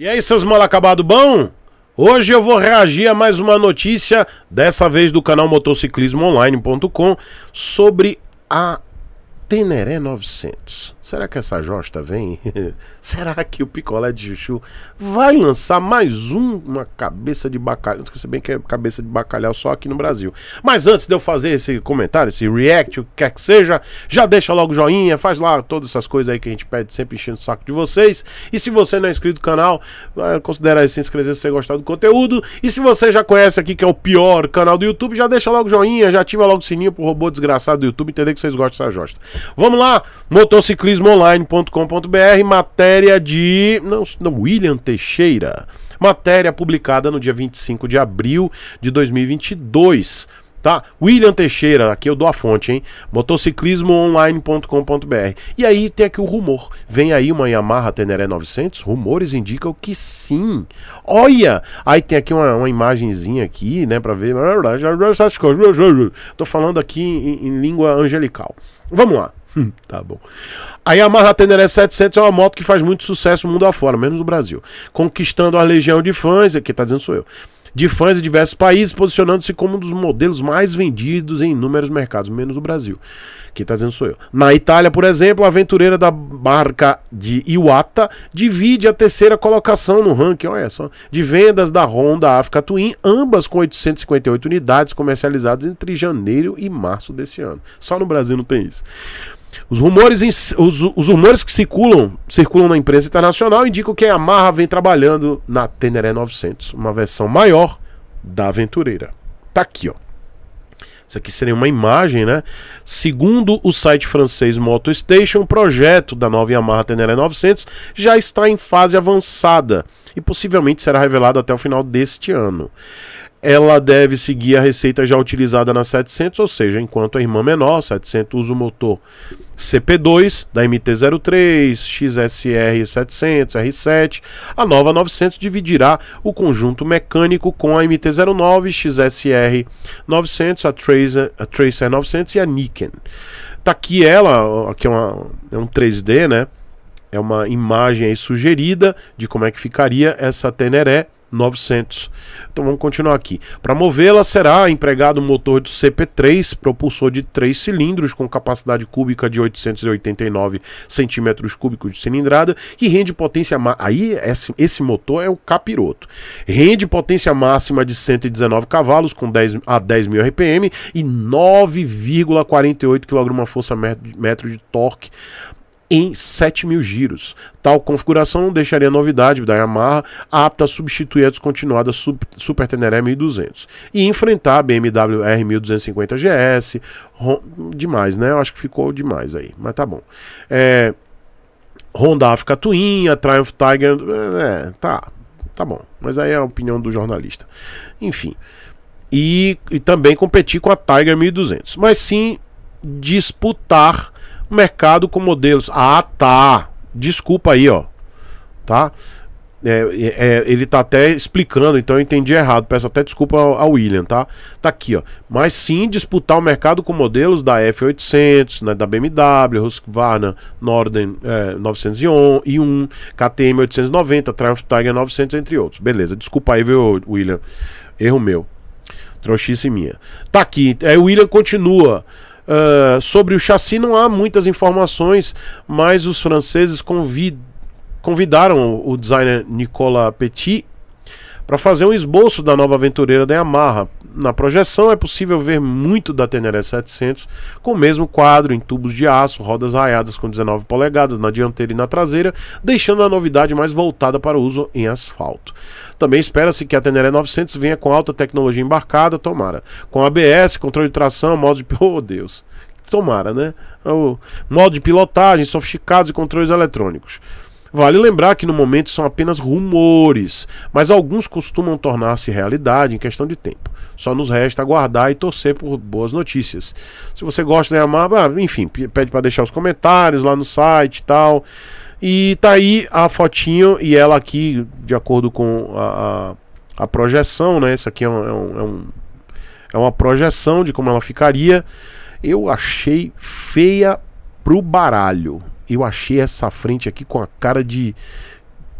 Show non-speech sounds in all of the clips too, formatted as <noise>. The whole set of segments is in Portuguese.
E aí, seus mal acabado bom? Hoje eu vou reagir a mais uma notícia, dessa vez do canal motociclismoonline.com, sobre a Teneré 900. Será que essa josta vem? <laughs> Será que o picolé de chuchu vai lançar mais um, uma cabeça de bacalhau? Se bem que é cabeça de bacalhau só aqui no Brasil. Mas antes de eu fazer esse comentário, esse react, o que quer que seja, já deixa logo o joinha, faz lá todas essas coisas aí que a gente pede sempre enchendo o saco de vocês. E se você não é inscrito no canal, ah, considera se inscrever se você gostar do conteúdo. E se você já conhece aqui que é o pior canal do YouTube, já deixa logo o joinha, já ativa logo o sininho pro robô desgraçado do YouTube entender que vocês gostam dessa josta. Vamos lá, motociclismoonline.com.br, matéria de. Não, não, William Teixeira. Matéria publicada no dia 25 de abril de 2022 tá? William Teixeira, aqui eu dou a fonte, hein? motociclismoonline.com.br. E aí tem aqui o rumor. Vem aí uma Yamaha Teneré 900? Rumores indicam que sim. Olha! Aí tem aqui uma, uma imagenzinha aqui, né, para ver. Tô falando aqui em, em língua angelical. Vamos lá. Hum, tá bom. A Yamaha Teneré 700 é uma moto que faz muito sucesso mundo afora, menos no Brasil. Conquistando a legião de fãs, aqui tá dizendo sou eu de fãs de diversos países, posicionando-se como um dos modelos mais vendidos em inúmeros mercados, menos o Brasil. Quem está dizendo sou eu. Na Itália, por exemplo, a aventureira da marca de Iwata divide a terceira colocação no ranking, olha só, de vendas da Honda Africa Twin, ambas com 858 unidades comercializadas entre janeiro e março desse ano. Só no Brasil não tem isso. Os rumores, os, os, rumores que circulam, circulam na imprensa internacional indicam que a Yamaha vem trabalhando na Teneré 900, uma versão maior da aventureira. Tá aqui, ó. Isso aqui seria uma imagem, né? Segundo o site francês MotoStation, o projeto da nova Yamaha Teneré 900 já está em fase avançada e possivelmente será revelado até o final deste ano ela deve seguir a receita já utilizada na 700, ou seja, enquanto a irmã menor, 700 usa o motor CP2 da MT-03, XSR 700, R7, a nova 900 dividirá o conjunto mecânico com a MT-09, XSR 900, a Tracer, a Tracer 900 e a Niken. Tá aqui ela, aqui é, uma, é um 3D, né? É uma imagem sugerida de como é que ficaria essa Teneré 900. Então vamos continuar aqui. Para movê-la será empregado um motor de CP3, propulsor de 3 cilindros com capacidade cúbica de 889 centímetros cúbicos de cilindrada que rende potência aí esse, esse motor é o capiroto. Rende potência máxima de 119 cavalos com 10 a 10 mil RPM e 9,48 kgfm metro de torque em 7 mil giros. Tal configuração não deixaria novidade da Yamaha apta a substituir a descontinuada Super Teneré 1200 e enfrentar a BMW R1250 GS. Demais, né? Eu acho que ficou demais aí, mas tá bom. É, Honda Africa Twin, Triumph Tiger, é, é, tá, tá bom. Mas aí é a opinião do jornalista. Enfim, e, e também competir com a Tiger 1200. Mas sim disputar mercado com modelos. Ah, tá. Desculpa aí, ó. Tá? É, é, é, ele tá até explicando, então eu entendi errado. Peço até desculpa ao, ao, William, tá? Tá aqui, ó. Mas sim disputar o mercado com modelos da F800, né, da BMW, Husqvarna Norden é, 901, KTM 890, Triumph Tiger 900, entre outros. Beleza, desculpa aí, viu, William? Erro meu. Trouxice minha. Tá aqui. Aí é, o William continua. Uh, sobre o chassi não há muitas informações, mas os franceses convid... convidaram o designer Nicolas Petit para fazer um esboço da nova aventureira da Yamaha, na projeção é possível ver muito da Tenere 700 com o mesmo quadro em tubos de aço, rodas raiadas com 19 polegadas na dianteira e na traseira, deixando a novidade mais voltada para o uso em asfalto. Também espera-se que a Tenere 900 venha com alta tecnologia embarcada, tomara, com ABS, controle de tração, modo de... <laughs> Oh, Deus! Tomara, né? O modo de pilotagem, sofisticados e controles eletrônicos. Vale lembrar que no momento são apenas rumores, mas alguns costumam tornar-se realidade em questão de tempo. Só nos resta aguardar e torcer por boas notícias. Se você gosta de amar, ah, enfim, pede para deixar os comentários lá no site e tal. E tá aí a fotinho e ela aqui, de acordo com a, a, a projeção, né? Isso aqui é, um, é, um, é, é uma projeção de como ela ficaria. Eu achei feia pro baralho eu achei essa frente aqui com a cara de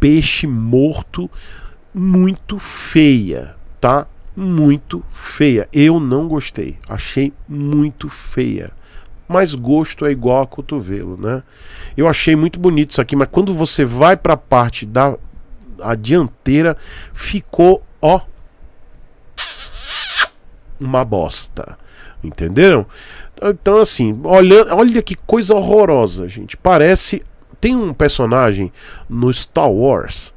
peixe morto muito feia, tá? Muito feia. Eu não gostei. Achei muito feia. Mas gosto é igual a cotovelo, né? Eu achei muito bonito isso aqui, mas quando você vai para a parte da a dianteira, ficou ó uma bosta. Entenderam? Então, assim, olha, olha que coisa horrorosa, gente. Parece. Tem um personagem no Star Wars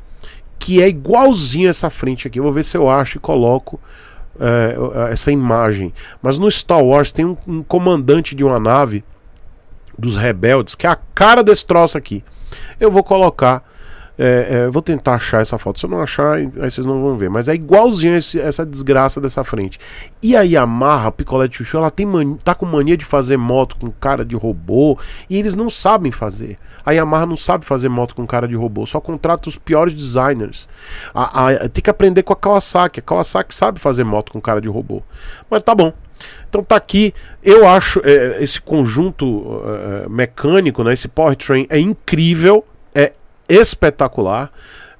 que é igualzinho essa frente aqui. Eu vou ver se eu acho e coloco é, essa imagem. Mas no Star Wars tem um, um comandante de uma nave dos rebeldes que é a cara desse troço aqui. Eu vou colocar é, é, vou tentar achar essa foto. Se eu não achar, aí vocês não vão ver. Mas é igualzinho esse, essa desgraça dessa frente. E a Yamaha, Picolé de Chuchu, ela tem mania, tá com mania de fazer moto com cara de robô. E eles não sabem fazer. A Yamaha não sabe fazer moto com cara de robô. Só contrata os piores designers. A, a, tem que aprender com a Kawasaki. A Kawasaki sabe fazer moto com cara de robô. Mas tá bom. Então tá aqui, eu acho é, esse conjunto é, mecânico, né, esse powertrain é incrível espetacular.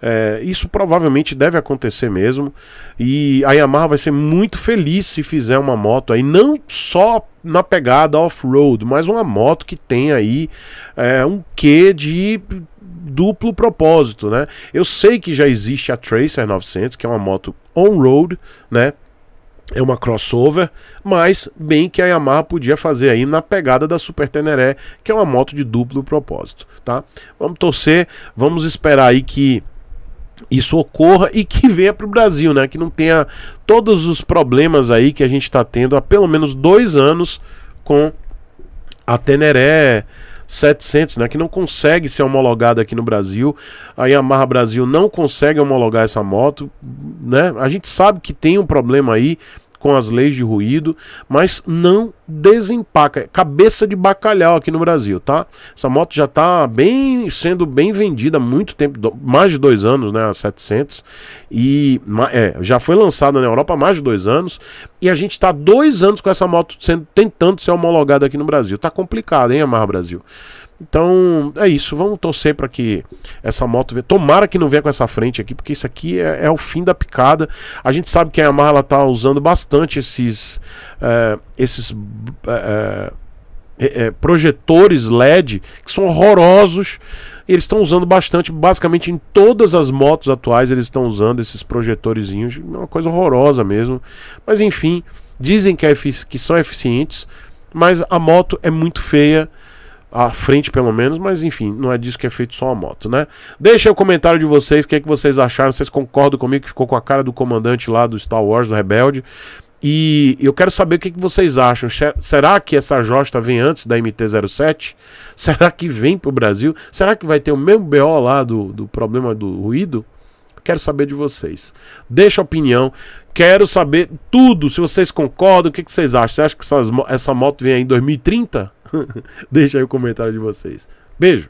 É, isso provavelmente deve acontecer mesmo. E a Yamaha vai ser muito feliz se fizer uma moto aí, não só na pegada off-road, mas uma moto que tem aí é, um quê de duplo propósito, né? Eu sei que já existe a Tracer 900, que é uma moto on-road, né? é uma crossover, mas bem que a Yamaha podia fazer aí na pegada da Super Teneré, que é uma moto de duplo propósito, tá? Vamos torcer, vamos esperar aí que isso ocorra e que venha para o Brasil, né? Que não tenha todos os problemas aí que a gente está tendo há pelo menos dois anos com a Teneré 700, né, que não consegue ser homologada aqui no Brasil. A Yamaha Brasil não consegue homologar essa moto, né? A gente sabe que tem um problema aí com as leis de ruído, mas não desempaca. É cabeça de bacalhau aqui no Brasil, tá? Essa moto já tá bem sendo bem vendida há muito tempo, mais de dois anos, né? A 700. E é, já foi lançada na Europa há mais de dois anos. E a gente tá dois anos com essa moto sendo, tentando ser homologada aqui no Brasil. Tá complicado, hein, Amar Brasil? Então é isso, vamos torcer para que essa moto venha. Tomara que não venha com essa frente aqui, porque isso aqui é, é o fim da picada. A gente sabe que a Yamaha está usando bastante esses, eh, esses eh, eh, projetores LED que são horrorosos. Eles estão usando bastante, basicamente em todas as motos atuais eles estão usando esses projetorzinhos, é uma coisa horrorosa mesmo. Mas enfim, dizem que, é que são eficientes, mas a moto é muito feia à frente pelo menos, mas enfim, não é disso que é feito só a moto, né? Deixa aí o comentário de vocês, o que, é que vocês acharam, vocês concordam comigo que ficou com a cara do comandante lá do Star Wars, do Rebelde? E eu quero saber o que, é que vocês acham. Será que essa Josta vem antes da MT-07? Será que vem pro Brasil? Será que vai ter o mesmo BO lá do, do problema do ruído? Quero saber de vocês. Deixa opinião. Quero saber tudo. Se vocês concordam, o que, que vocês acham? Você acha que essas, essa moto vem aí em 2030? <laughs> Deixa aí o comentário de vocês. Beijo.